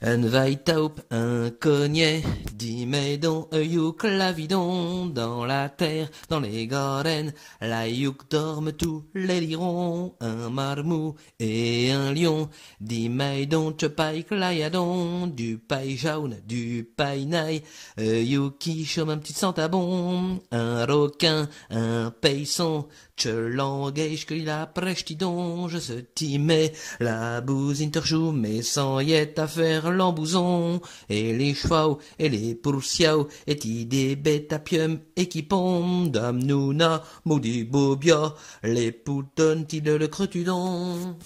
Un vaïtaup, un cognet, dit donc un la clavidon, dans la terre, dans les garennes, la youk dorme tous les lirons, un marmou et un lion, dit donc te paille clayadon, du paille jaune, du paille naille, euh, un qui chôme un petit santabon, un roquin, un paysan, tu langage que il apprêche don, je se mets, la bousine te mais sans y être à faire lambouzon, et les chevaux, et les pourciaux, et ti des bêtapium, et qui pondent, d'amnouna, maudit bobia, les poutons, ti de le crotudon.